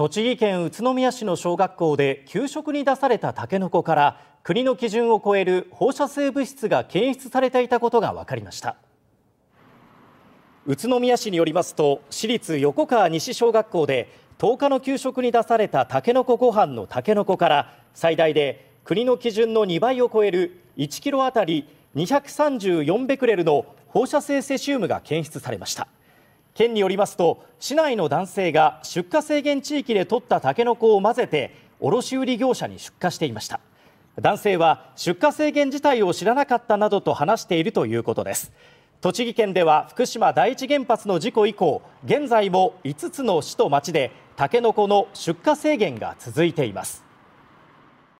栃木県宇都宮市の小学校で給食に出されたタケノコから国の基準を超える放射性物質が検出されていたことが分かりました宇都宮市によりますと市立横川西小学校で10日の給食に出されたタケノコご飯のタケノコから最大で国の基準の2倍を超える1キロあたり234ベクレルの放射性セシウムが検出されました。県によりますと市内の男性が出荷制限地域で取ったタケノコを混ぜて卸売業者に出荷していました男性は出荷制限自体を知らなかったなどと話しているということです栃木県では福島第一原発の事故以降現在も5つの市と町でタケノコの出荷制限が続いています